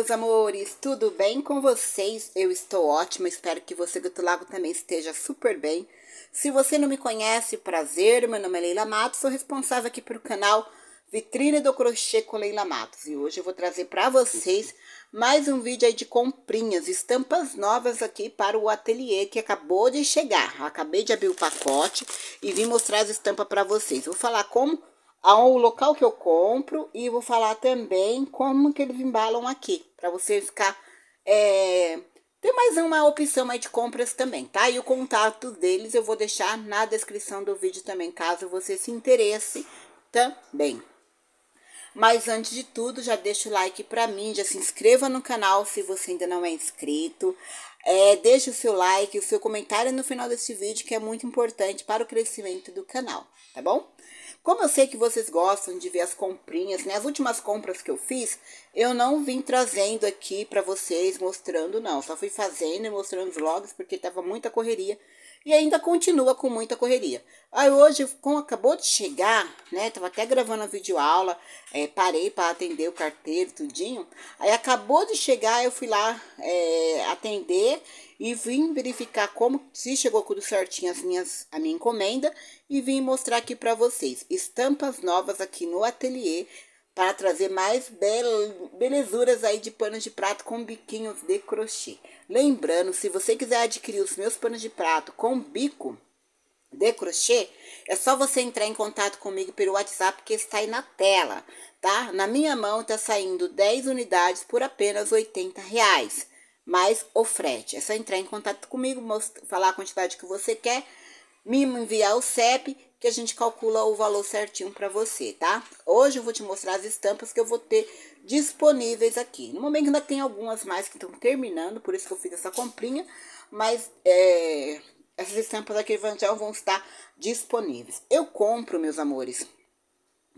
meus amores, tudo bem com vocês? Eu estou ótima, espero que você do outro lado também esteja super bem. Se você não me conhece, prazer, meu nome é Leila Matos, sou responsável aqui pelo canal Vitrine do Crochê com Leila Matos. E hoje eu vou trazer para vocês mais um vídeo aí de comprinhas, estampas novas aqui para o ateliê que acabou de chegar. acabei de abrir o pacote e vim mostrar as estampas para vocês. Vou falar como ao local que eu compro e vou falar também como que eles embalam aqui, para você ficar é, ter mais uma opção aí de compras também, tá? E o contato deles eu vou deixar na descrição do vídeo também, caso você se interesse também. Mas antes de tudo, já deixa o like para mim, já se inscreva no canal se você ainda não é inscrito. É, deixe o seu like, o seu comentário no final desse vídeo, que é muito importante para o crescimento do canal, tá bom? Como eu sei que vocês gostam de ver as comprinhas, né? As últimas compras que eu fiz, eu não vim trazendo aqui para vocês, mostrando, não. Só fui fazendo e mostrando os logs, porque tava muita correria e ainda continua com muita correria. Aí hoje, como acabou de chegar, né? Tava até gravando a videoaula, é, parei para atender o carteiro, tudinho. Aí acabou de chegar, eu fui lá é, atender e vim verificar como se chegou tudo certinho as minhas, a minha encomenda e vim mostrar aqui para vocês. Estampas novas aqui no ateliê para trazer mais belezuras aí de panos de prato com biquinhos de crochê. Lembrando, se você quiser adquirir os meus panos de prato com bico de crochê, é só você entrar em contato comigo pelo WhatsApp que está aí na tela, tá? Na minha mão está saindo 10 unidades por apenas 80 reais, mais o frete. É só entrar em contato comigo, falar a quantidade que você quer, me enviar o CEP que a gente calcula o valor certinho para você, tá? Hoje eu vou te mostrar as estampas que eu vou ter disponíveis aqui. No momento ainda tem algumas mais que estão terminando, por isso que eu fiz essa comprinha, mas é, essas estampas aqui Evangel, vão estar disponíveis. Eu compro, meus amores,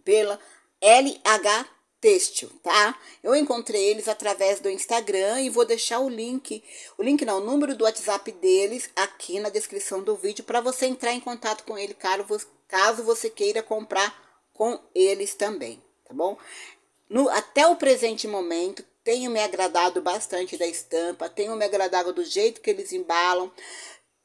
pela LH têxtil, tá? Eu encontrei eles através do Instagram e vou deixar o link, o link não, o número do WhatsApp deles aqui na descrição do vídeo para você entrar em contato com ele, caso você queira comprar com eles também, tá bom? No, até o presente momento, tenho me agradado bastante da estampa, tenho me agradado do jeito que eles embalam.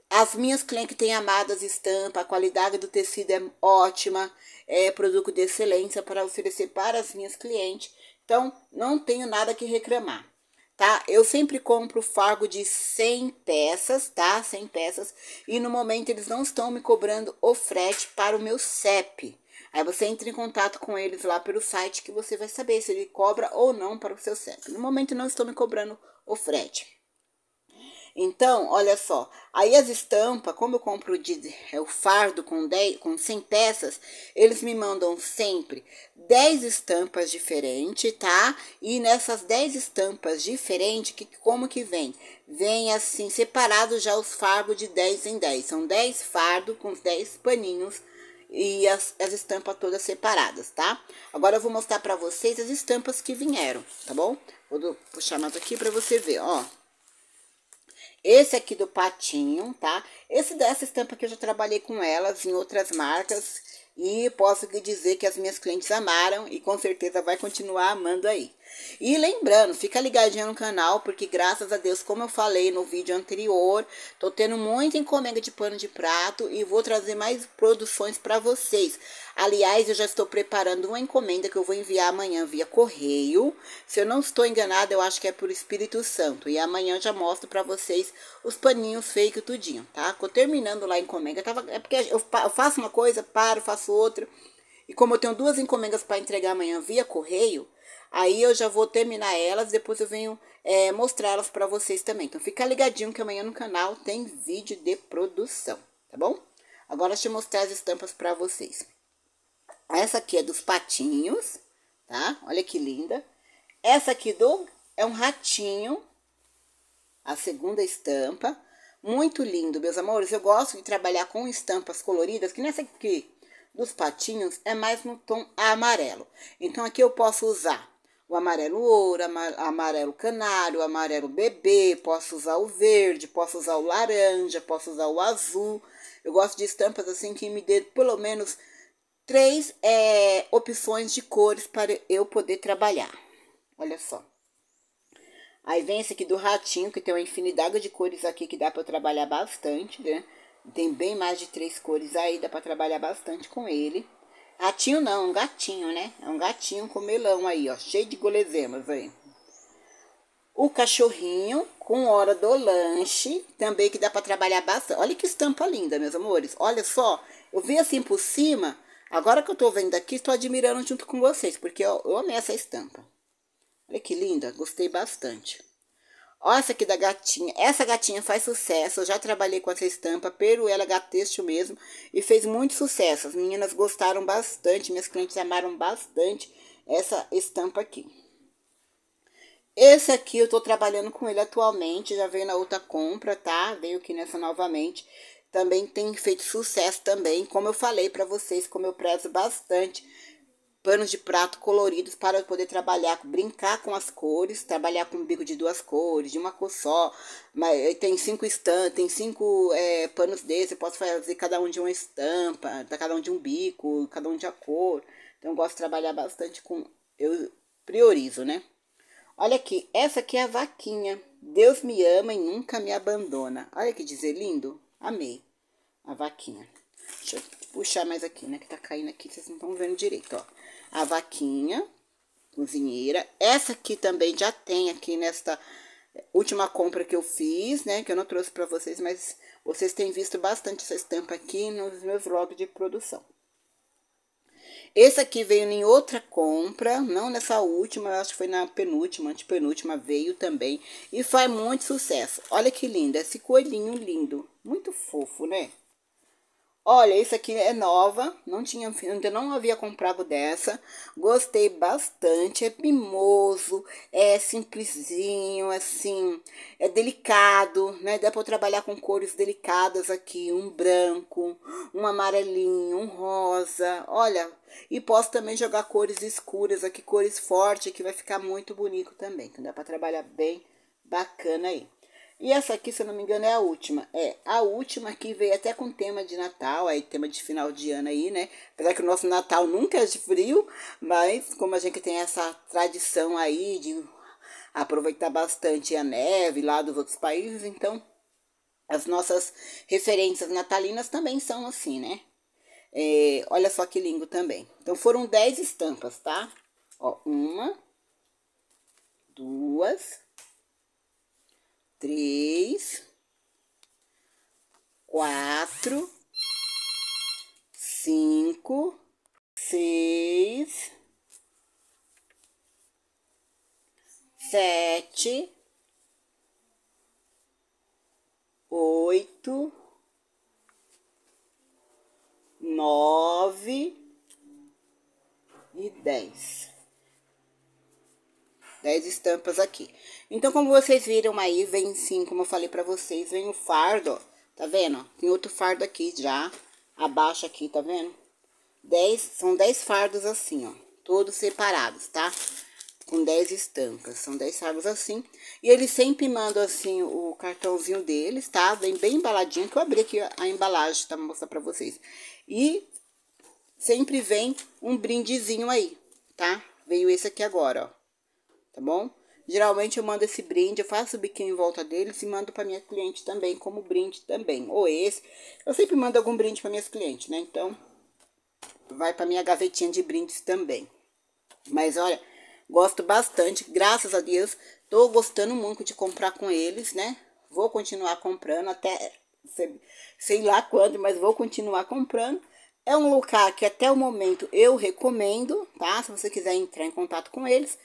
As minhas clientes têm amado as estampas, a qualidade do tecido é ótima, é produto de excelência para oferecer para as minhas clientes. Então, não tenho nada que reclamar, tá? Eu sempre compro fargo de 100 peças, tá? 100 peças. E no momento eles não estão me cobrando o frete para o meu CEP. Aí você entra em contato com eles lá pelo site que você vai saber se ele cobra ou não para o seu CEP. No momento não estão me cobrando o frete. Então, olha só, aí as estampas, como eu compro de, é, o fardo com, 10, com 100 peças, eles me mandam sempre 10 estampas diferentes, tá? E nessas 10 estampas diferentes, que, como que vem? Vem assim, separado já os fardos de 10 em 10. São 10 fardos com 10 paninhos e as, as estampas todas separadas, tá? Agora eu vou mostrar pra vocês as estampas que vieram, tá bom? Vou puxar mais aqui pra você ver, ó. Esse aqui do patinho, tá? Esse dessa estampa que eu já trabalhei com elas em outras marcas. E posso dizer que as minhas clientes amaram e com certeza vai continuar amando aí. E lembrando, fica ligadinha no canal, porque graças a Deus, como eu falei no vídeo anterior, tô tendo muita encomenda de pano de prato e vou trazer mais produções para vocês. Aliás, eu já estou preparando uma encomenda que eu vou enviar amanhã via correio. Se eu não estou enganada, eu acho que é por Espírito Santo. E amanhã já mostro para vocês os paninhos fake tudinho, tá? Tô terminando lá a encomenda. Tava, é porque eu faço uma coisa, paro, faço outra. E como eu tenho duas encomendas para entregar amanhã via correio, Aí eu já vou terminar elas, depois eu venho é, mostrar elas para vocês também. Então, fica ligadinho que amanhã no canal tem vídeo de produção, tá bom? Agora, deixa eu mostrar as estampas para vocês. Essa aqui é dos patinhos, tá? Olha que linda. Essa aqui do é um ratinho, a segunda estampa. Muito lindo, meus amores. Eu gosto de trabalhar com estampas coloridas, que nessa aqui dos patinhos é mais no tom amarelo. Então, aqui eu posso usar o amarelo ouro, amarelo canário, amarelo bebê, posso usar o verde, posso usar o laranja, posso usar o azul. Eu gosto de estampas assim que me dê pelo menos três é, opções de cores para eu poder trabalhar. Olha só. Aí vem esse aqui do ratinho, que tem uma infinidade de cores aqui que dá para trabalhar bastante, né? Tem bem mais de três cores aí, dá para trabalhar bastante com ele. Ratinho não, um gatinho, né? É um gatinho com melão aí, ó, cheio de guloseimas aí. O cachorrinho com hora do lanche, também que dá para trabalhar bastante. Olha que estampa linda, meus amores. Olha só, eu vi assim por cima, agora que eu tô vendo aqui, estou admirando junto com vocês, porque eu, eu amei essa estampa. Olha que linda, gostei bastante. Ó, essa aqui da gatinha. Essa gatinha faz sucesso. Eu já trabalhei com essa estampa, peruela gatexto mesmo, e fez muito sucesso. As meninas gostaram bastante, minhas clientes amaram bastante essa estampa aqui. Esse aqui eu tô trabalhando com ele atualmente, já veio na outra compra, tá? Veio aqui nessa novamente. Também tem feito sucesso também, como eu falei para vocês, como eu prezo bastante panos de prato coloridos para poder trabalhar, brincar com as cores, trabalhar com um bico de duas cores, de uma cor só. Mas eh, tem cinco estampas, tem cinco é, panos desses, eu posso fazer cada um de uma estampa, tá, cada um de um bico, cada um de uma cor. Então eu gosto de trabalhar bastante com. Eu priorizo, né? Olha aqui, essa aqui é a vaquinha. Deus me ama e nunca me abandona. Olha que dizer lindo. Amei a vaquinha. Deixa eu puxar mais aqui, né? Que tá caindo aqui, vocês não estão vendo direito, ó a vaquinha cozinheira. Essa aqui também já tem aqui nesta última compra que eu fiz, né? Que eu não trouxe para vocês, mas vocês têm visto bastante essa estampa aqui nos meus vlogs de produção. Esse aqui veio em outra compra, não nessa última, acho que foi na penúltima, antepenúltima, veio também. E faz muito sucesso. Olha que lindo, esse coelhinho lindo. Muito fofo, né? Olha, isso aqui é nova, não tinha, ainda não havia comprado dessa. Gostei bastante, é mimoso, é simplesinho, assim, é delicado, né? Dá para trabalhar com cores delicadas aqui, um branco, um amarelinho, um rosa. Olha, e posso também jogar cores escuras aqui, cores fortes, que vai ficar muito bonito também. Então dá para trabalhar bem bacana aí. E essa aqui, se eu não me engano, é a última. É, a última que veio até com tema de Natal, aí tema de final de ano aí, né? Apesar que o nosso Natal nunca é de frio, mas como a gente tem essa tradição aí de aproveitar bastante a neve lá dos outros países, então as nossas referências natalinas também são assim, né? É, olha só que lindo também. Então foram 10 estampas, tá? Ó, uma, duas, três, quatro, cinco, seis, sete, oito, nove e dez. 10 estampas aqui. Então, como vocês viram aí, vem sim, como eu falei pra vocês, vem o fardo, tá vendo? Tem outro fardo aqui já, abaixo aqui, tá vendo? 10, são 10 fardos assim, ó, todos separados, tá? Com 10 estampas, são 10 fardos assim. E eles sempre mandam assim o cartãozinho deles, tá? Vem bem embaladinho, que eu abri aqui a embalagem, tá? Vou mostrar pra vocês. E sempre vem um brindezinho aí, tá? Veio esse aqui agora, ó tá bom? Geralmente eu mando esse brinde, eu faço o biquinho em volta deles e mando para minha cliente também, como brinde também. Ou esse. Eu sempre mando algum brinde para minhas clientes, né? Então, vai para minha gavetinha de brindes também. Mas olha, gosto bastante, graças a Deus. Tô gostando muito de comprar com eles, né? Vou continuar comprando até sei, sei lá quando, mas vou continuar comprando. É um lugar que até o momento eu recomendo, tá? Se você quiser entrar em contato com eles,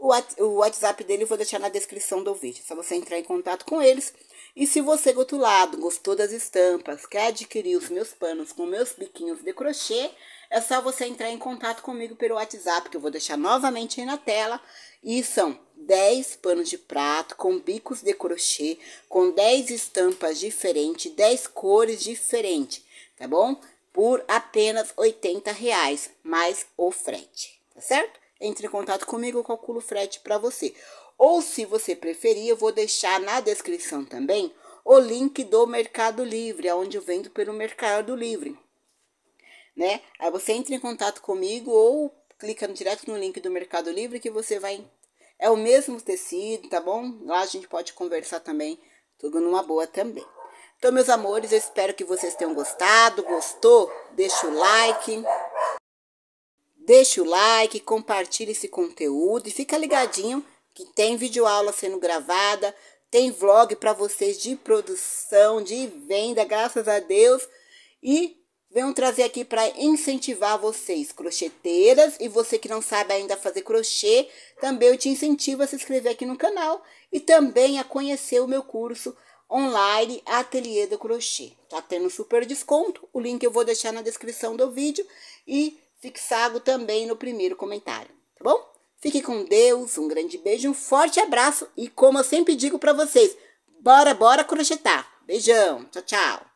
o WhatsApp dele eu vou deixar na descrição do vídeo, é só você entrar em contato com eles. E se você, do outro lado, gostou das estampas, quer adquirir os meus panos com meus biquinhos de crochê, é só você entrar em contato comigo pelo WhatsApp, que eu vou deixar novamente aí na tela. E são 10 panos de prato com bicos de crochê, com 10 estampas diferentes, 10 cores diferentes, tá bom? Por apenas 80 reais, mais o frete, tá certo? Entre em contato comigo, eu calculo o frete para você. Ou se você preferir, eu vou deixar na descrição também o link do Mercado Livre, aonde eu vendo pelo Mercado Livre. Né? Aí você entra em contato comigo ou clica direto no link do Mercado Livre que você vai. É o mesmo tecido, tá bom? Lá a gente pode conversar também, tudo numa boa também. Então, meus amores, eu espero que vocês tenham gostado. Gostou? Deixa o like. Deixe o like, compartilhe esse conteúdo e fica ligadinho que tem videoaula sendo gravada, tem vlog para vocês de produção, de venda, graças a Deus. E venho trazer aqui para incentivar vocês, crocheteiras, e você que não sabe ainda fazer crochê, também eu te incentivo a se inscrever aqui no canal e também a conhecer o meu curso online Ateliê do Crochê. Tá tendo super desconto, o link eu vou deixar na descrição do vídeo e fixado também no primeiro comentário, tá bom? Fique com Deus, um grande beijo, um forte abraço e como eu sempre digo para vocês, bora, bora crochetar. Beijão, tchau, tchau.